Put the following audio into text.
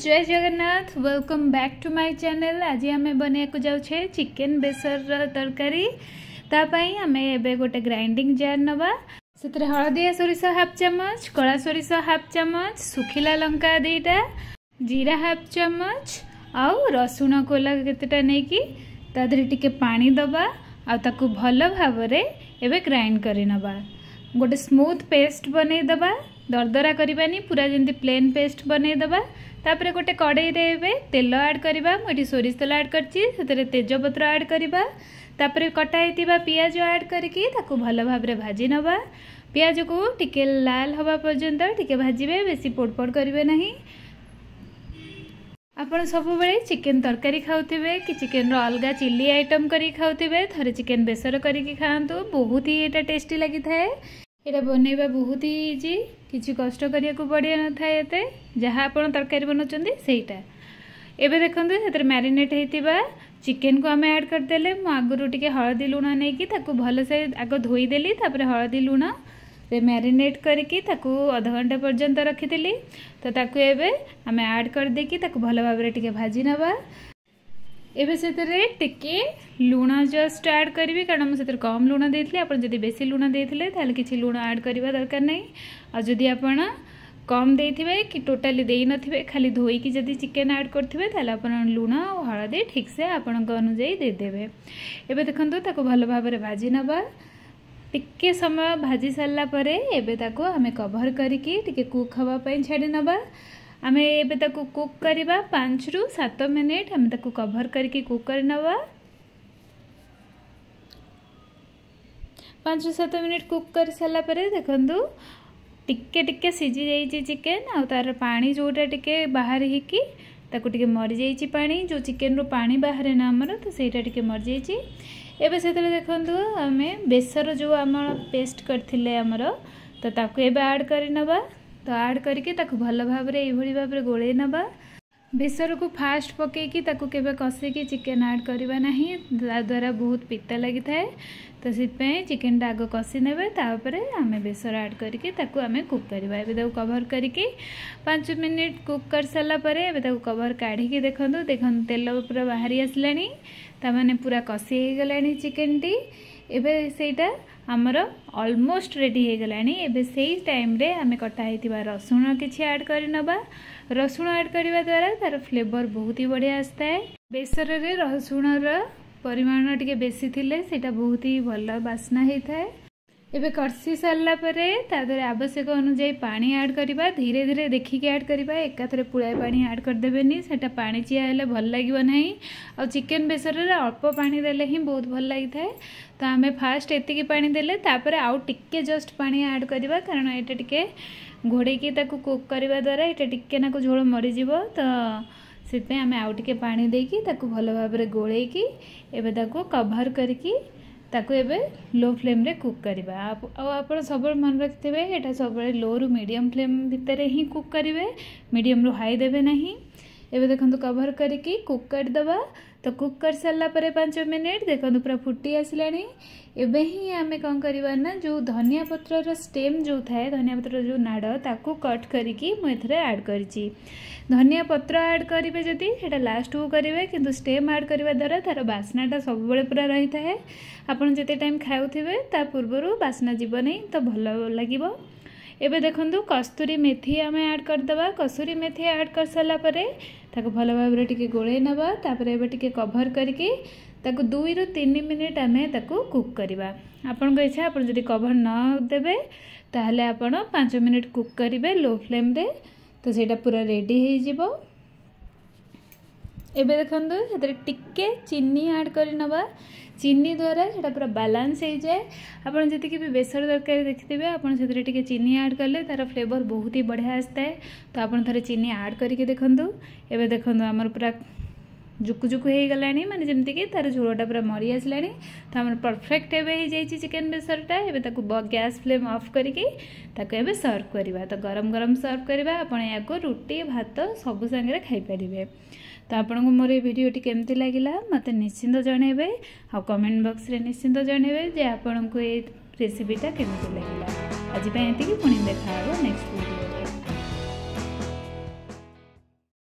guys Jai Jagannath welcome back to my channel ଆଜି ଆମେ ବନେଇବାକୁ ଯାଉଛେ ଚିକେନ୍ ବେସରର ତରକାରୀ ତା ପାଇଁ ଆମେ ଏବେ ଗୋଟେ ଗ୍ରାଇଣ୍ଡିଂ ଜାର୍ ନେବା ସେଥିରେ ହଳଦିଆ ସୋରିଷ ହାଫ୍ ଚାମଚ କଳା ସୋରିଷ ହାଫ୍ ଚାମଚ ଶୁଖିଲା ଲଙ୍କା ଦୁଇଟା ଜିରା ହାଫ୍ ଚାମଚ ଆଉ ରସୁଣ କୋଲା କେତେଟା ନେଇକି ତା ଦେହରେ ଟିକେ ପାଣି ଦେବା ଆଉ ତାକୁ ଭଲ ଭାବରେ ଏବେ ଗ୍ରାଇଣ୍ଡ କରିନେବା ଗୋଟେ ସ୍ମୁଥ୍ ପେଷ୍ଟ ବନେଇଦେବା ଦରଦରା କରିବାନି ପୁରା ଯେମିତି ପ୍ଲେନ୍ ପେଷ୍ଟ ବନେଇଦେବା ତାପରେ ଗୋଟେ କଡ଼େଇରେ ଏବେ ତେଲ ଆଡ଼୍ କରିବା ମୁଁ ଏଠି ସୋରିଷ ତେଲ ଆଡ଼୍ କରିଛି ସେଥିରେ ତେଜପତ୍ର ଆଡ଼୍ କରିବା ତାପରେ କଟା ହେଇଥିବା ପିଆଜ ଆଡ଼୍ କରିକି ତାକୁ ଭଲ ଭାବରେ ଭାଜି ନେବା ପିଆଜକୁ ଟିକେ ଲାଲ ହେବା ପର୍ଯ୍ୟନ୍ତ ଟିକେ ଭାଜିବେ ବେଶୀ ପୋଡ଼ପୋଡ଼ କରିବେ ନାହିଁ ଆପଣ ସବୁବେଳେ ଚିକେନ୍ ତରକାରୀ ଖାଉଥିବେ କି ଚିକେନ୍ର ଅଲଗା ଚିଲି ଆଇଟମ୍ କରିକି ଖାଉଥିବେ ଥରେ ଚିକେନ୍ ବେସର କରିକି ଖାଆନ୍ତୁ ବହୁତ ହିଁ ଏଇଟା ଟେଷ୍ଟି ଲାଗିଥାଏ এটা বনাଇବା ବହୁତ ହି ଇଜି କିଛି କଷ୍ଟ କରିବାକୁ ପଡ଼ିନଥାଏ ଏତେ ଯାହା ଆପଣ ତରକାରୀ ବନାଉଛନ୍ତି ସେଇଟା ଏବେ ଦେଖନ୍ତୁ ସେଥିରେ ମ୍ୟାରିନେଟ୍ ହେଇଥିବା ଚିକେନ୍କୁ ଆମେ ଆଡ଼୍ କରିଦେଲେ ମୁଁ ଆଗରୁ ଟିକେ ହଳଦୀ ଲୁଣ ନେଇକି ତାକୁ ଭଲସେ ଆଗ ଧୋଇଦେଲି ତାପରେ ହଳଦୀ ଲୁଣ ରେ ମ୍ୟାରିନେଟ୍ କରିକି ତାକୁ ଅଧଘଣ୍ଟା ପର୍ଯ୍ୟନ୍ତ ରଖିଥିଲି ତ ତାକୁ ଏବେ ଆମେ ଆଡ଼୍ କରିଦେଇକି ତାକୁ ଭଲ ଭାବରେ ଟିକେ ଭାଜି ନେବା एबरे टी लुण जस्ट आड करी कारण मुझे कम लुण देखी आपड़ी बेस लुण देते कि लुण आड करवा दरकार नहीं जदि आपड़ कम दे कि टोटाली दे खाली धोईकी जब चिकेन आड करेंगे तेल लुण और हलदी ठीक से आपण अनुजाई देदेवे एवं देखता भल भाव भाजी ना टे समय भाजी सारापर एवं आम कभर करके कुक हाँपी छाड़ नवा ଆମେ ଏବେ ତାକୁ କୁକ୍ କରିବା ପାଞ୍ଚରୁ ସାତ ମିନିଟ୍ ଆମେ ତାକୁ କଭର୍ କରିକି କୁକ୍ କରିନେବା ପାଞ୍ଚରୁ ସାତ ମିନିଟ୍ କୁକ୍ କରିସାରିଲା ପରେ ଦେଖନ୍ତୁ ଟିକେ ଟିକେ ସିଝି ଯାଇଛି ଚିକେନ୍ ଆଉ ତା'ର ପାଣି ଯେଉଁଟା ଟିକେ ବାହାରି ହେଇକି ତାକୁ ଟିକେ ମରିଯାଇଛି ପାଣି ଯେଉଁ ଚିକେନ୍ରୁ ପାଣି ବାହାରେ ନା ଆମର ତ ସେଇଟା ଟିକେ ମରିଯାଇଛି ଏବେ ସେଥିରେ ଦେଖନ୍ତୁ ଆମେ ବେସର ଯେଉଁ ଆମର ପେଷ୍ଟ କରିଥିଲେ ଆମର ତ ତାକୁ ଏବେ ଆଡ଼୍ କରିନେବା तो आड करके भल भाव भाव गोल बेसर को फास्ट पकईकी के चिकेन आड करवा द्वारा बहुत पिता लगी था तो से चिकेन टा आग कषि नेपर आम बेसर आड करके कुक करवा कभर करके पाँच मिनिट कु कर सारापर ए कभर काढ़ देखु देख तेल पूरा बाहरी आसला पूरा कषि हो गला चिकेन टी एटा ଆମର ଅଲମୋଷ୍ଟ ରେଡ଼ି ହୋଇଗଲାଣି ଏବେ ସେଇ ଟାଇମ୍ରେ ଆମେ କଟା ହେଇଥିବା ରସୁଣ କିଛି ଆଡ଼୍ କରିନେବା ରସୁଣ ଆଡ଼୍ କରିବା ଦ୍ୱାରା ତା'ର ଫ୍ଲେଭର୍ ବହୁତ ହି ବଢ଼ିଆ ଆସିଥାଏ ବେସରରେ ରସୁଣର ପରିମାଣ ଟିକେ ବେଶୀ ଥିଲେ ସେଇଟା ବହୁତ ହି ଭଲ ବାସ୍ନା ହେଇଥାଏ एवं कर्सी सरलापर तादे आवश्यक अनुजाई पा एड करवा धीरे धीरे देखिक आड करवा एक पुराए पा आड करदेवेनि से पाचिया हेल्ले भल लगे ना आ चिकेन बेसर अल्प पा दे बहुत भल लगी था तो आम फास्ट एति पा देपर आउ टे जस्ट पा एड करवा कारण ये टे घोड़े कुक करने द्वारा ये टेना झोल मरीज तो से आम आउ पा देखिए भल भाव गोल कभर करके ତାକୁ ଏବେ ଲୋ ଫ୍ଲେମ୍ରେ କୁକ୍ କରିବା ଆଉ ଆପଣ ସବୁବେଳେ ମନେ ରଖିଥିବେ ଏଇଟା ସବୁବେଳେ ଲୋରୁ ମିଡ଼ିୟମ୍ ଫ୍ଲେମ୍ ଭିତରେ ହିଁ କୁକ୍ କରିବେ ମିଡ଼ିୟମ୍ରୁ ହାଇ ଦେବେ ନାହିଁ ଏବେ ଦେଖନ୍ତୁ କଭର୍ କରିକି କୁକ୍ କରିଦେବା ତ କୁକ୍ କରିସାରିଲା ପରେ ପାଞ୍ଚ ମିନିଟ୍ ଦେଖନ୍ତୁ ପୁରା ଫୁଟି ଆସିଲାଣି ଏବେ ହିଁ ଆମେ କ'ଣ କରିବା ନା ଯେଉଁ ଧନିଆ ପତ୍ରର ଷ୍ଟେମ୍ ଯେଉଁ ଥାଏ ଧନିଆ ପତ୍ରର ଯେଉଁ ନାଡ଼ ତାକୁ କଟ୍ କରିକି ମୁଁ ଏଥିରେ ଆଡ଼୍ କରିଛି ଧନିଆ ପତ୍ର ଆଡ଼୍ କରିବେ ଯଦି ସେଇଟା ଲାଷ୍ଟକୁ କରିବେ କିନ୍ତୁ ଷ୍ଟେମ୍ ଆଡ଼୍ କରିବା ଦ୍ୱାରା ତା'ର ବାସ୍ନାଟା ସବୁବେଳେ ପୁରା ରହିଥାଏ ଆପଣ ଯେତେ ଟାଇମ୍ ଖାଉଥିବେ ତା ପୂର୍ବରୁ ବାସ୍ନା ଯିବ ନାହିଁ ତ ଭଲ ଲାଗିବ এবার দেখুন কস্তুরি মেথি আমি আড করেদেবা কসুরি মেথি আড করেসারা পরে তাকে ভালো ভাবে টিকে গোলাই নেবা তাপরে এবার টিকে কভর করিকি তাকে দুইরু তিন মিনিট আমি তাকে কুক করা আপনার ইচ্ছা আপনার যদি কভর নদেবে তাহলে আপনার পাঁচ মিনিট কুক করবে লো ফ্লেম্রে তো সেটা পুরা রেডি হয়ে যাব এবে দেখুন সেটা টিকে চিনি আড করে নেবা চিনি দ্বারা সেটা পুরা ବାଲାନ୍ସ ହେଇଯାଏ ଆପଣ ଯେତିକି ବି ବେସର ତରକାରୀ ଦେଖିଥିବେ ଆପଣ ସେଥିରେ ଟିକେ ଚିନି ଆଡ଼୍ କଲେ ତା'ର ଫ୍ଲେଭର୍ ବହୁତ ହି ବଢ଼ିଆ ଆସିଥାଏ ତ ଆପଣ ଥରେ ଚିନି ଆଡ଼୍ କରିକି ଦେଖନ୍ତୁ ଏବେ ଦେଖନ୍ତୁ ଆମର ପୁରା जुकुजुक हो गलाने मानते जमीक तार झोलटा पूरा मरी आसला तो आम परफेक्ट एवं चिकेन बेसरटा एवं गैस फ्लेम अफ करके सर्व करवा तो गरम गरम सर्व करवा आपड़ रुटी भात सब सागर खाईपर तो आपण को मोर ये भिडियोटी केमती लगे मत निश्चिंत जन आमेंट बक्स में निश्चिंत जन आपन को ये रेसीपीटा केमी लगला आजपाई पुणी देखा नेक्स्ट भिडियो